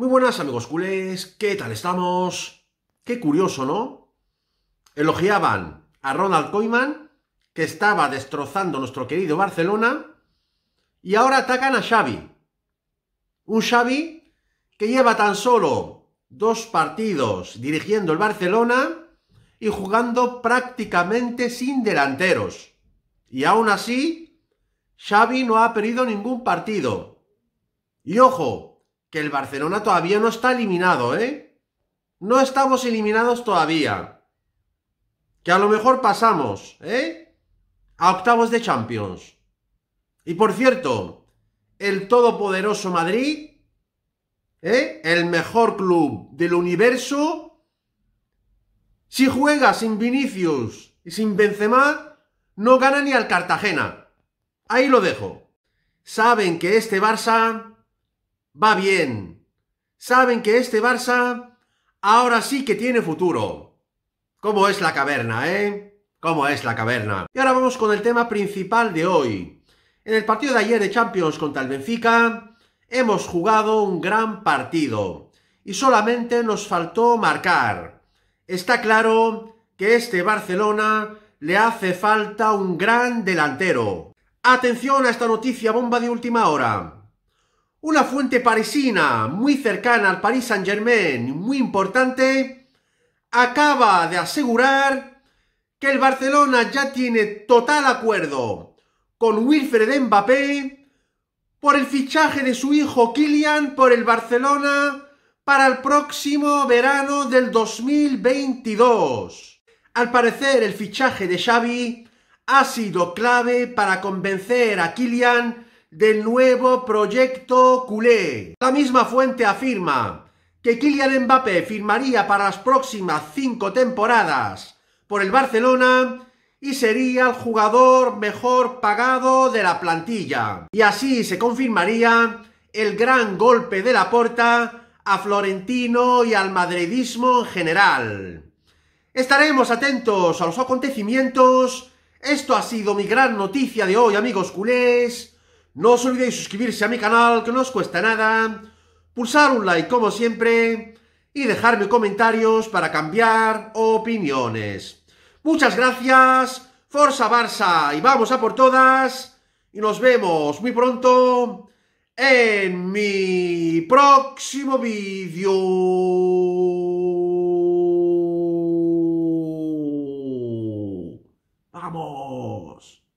Muy buenas amigos culés, ¿qué tal estamos? Qué curioso, ¿no? Elogiaban a Ronald Koeman, que estaba destrozando nuestro querido Barcelona, y ahora atacan a Xavi. Un Xavi que lleva tan solo dos partidos dirigiendo el Barcelona y jugando prácticamente sin delanteros. Y aún así, Xavi no ha perdido ningún partido. Y ojo, que el Barcelona todavía no está eliminado, ¿eh? No estamos eliminados todavía. Que a lo mejor pasamos, ¿eh? A octavos de Champions. Y por cierto, el todopoderoso Madrid, ¿eh? El mejor club del universo. Si juega sin Vinicius y sin Benzema, no gana ni al Cartagena. Ahí lo dejo. Saben que este Barça va bien. Saben que este Barça ahora sí que tiene futuro. ¿Cómo es la caverna, eh? ¿Cómo es la caverna? Y ahora vamos con el tema principal de hoy. En el partido de ayer de Champions contra el Benfica, hemos jugado un gran partido. Y solamente nos faltó marcar. Está claro que este Barcelona le hace falta un gran delantero. Atención a esta noticia bomba de última hora. Una fuente parisina muy cercana al Paris Saint-Germain, muy importante, acaba de asegurar que el Barcelona ya tiene total acuerdo con Wilfred Mbappé por el fichaje de su hijo Kylian por el Barcelona para el próximo verano del 2022. Al parecer el fichaje de Xavi ha sido clave para convencer a Kylian del nuevo proyecto culé. La misma fuente afirma que Kylian Mbappé firmaría para las próximas cinco temporadas por el Barcelona y sería el jugador mejor pagado de la plantilla. Y así se confirmaría el gran golpe de la puerta a Florentino y al madridismo en general. Estaremos atentos a los acontecimientos. Esto ha sido mi gran noticia de hoy, amigos culés. No os olvidéis suscribirse a mi canal, que no os cuesta nada, pulsar un like como siempre y dejarme comentarios para cambiar opiniones. Muchas gracias, Forza Barça, y vamos a por todas, y nos vemos muy pronto en mi próximo vídeo. ¡Vamos!